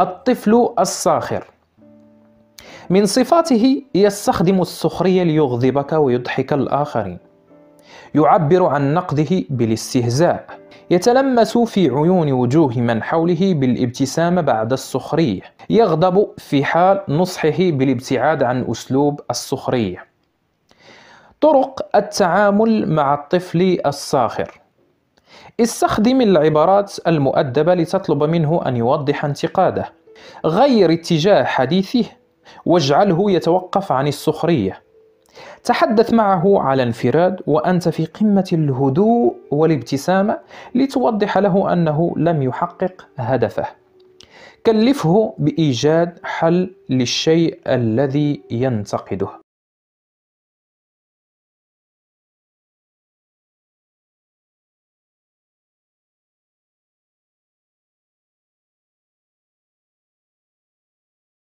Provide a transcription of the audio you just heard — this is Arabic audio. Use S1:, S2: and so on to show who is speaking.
S1: الطفل الساخر من صفاته يستخدم السخرية ليغضبك ويضحك الآخرين يعبر عن نقده بالاستهزاء يتلمس في عيون وجوه من حوله بالابتسامة بعد السخرية يغضب في حال نصحه بالابتعاد عن أسلوب السخرية طرق التعامل مع الطفل الساخر استخدم العبارات المؤدبة لتطلب منه أن يوضح انتقاده غير اتجاه حديثه واجعله يتوقف عن السخرية تحدث معه على انفراد وأنت في قمة الهدوء والابتسامة لتوضح له أنه لم يحقق هدفه كلفه بإيجاد حل للشيء الذي ينتقده